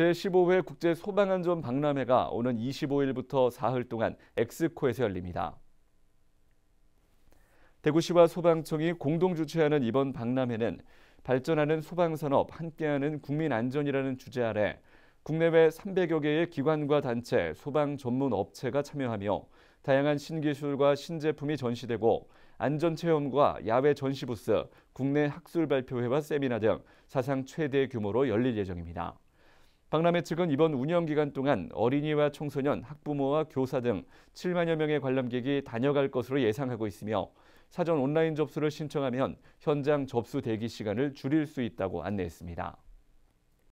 제15회 국제 소방안전 박람회가 오는 25일부터 사흘 동안 엑스코에서 열립니다. 대구시와 소방청이 공동 주최하는 이번 박람회는 발전하는 소방산업 함께하는 국민안전이라는 주제 아래 국내외 300여 개의 기관과 단체, 소방 전문 업체가 참여하며 다양한 신기술과 신제품이 전시되고 안전체험과 야외 전시부스, 국내 학술 발표회와 세미나 등 사상 최대 규모로 열릴 예정입니다. 박람회 측은 이번 운영 기간 동안 어린이와 청소년, 학부모와 교사 등 7만여 명의 관람객이 다녀갈 것으로 예상하고 있으며 사전 온라인 접수를 신청하면 현장 접수 대기 시간을 줄일 수 있다고 안내했습니다.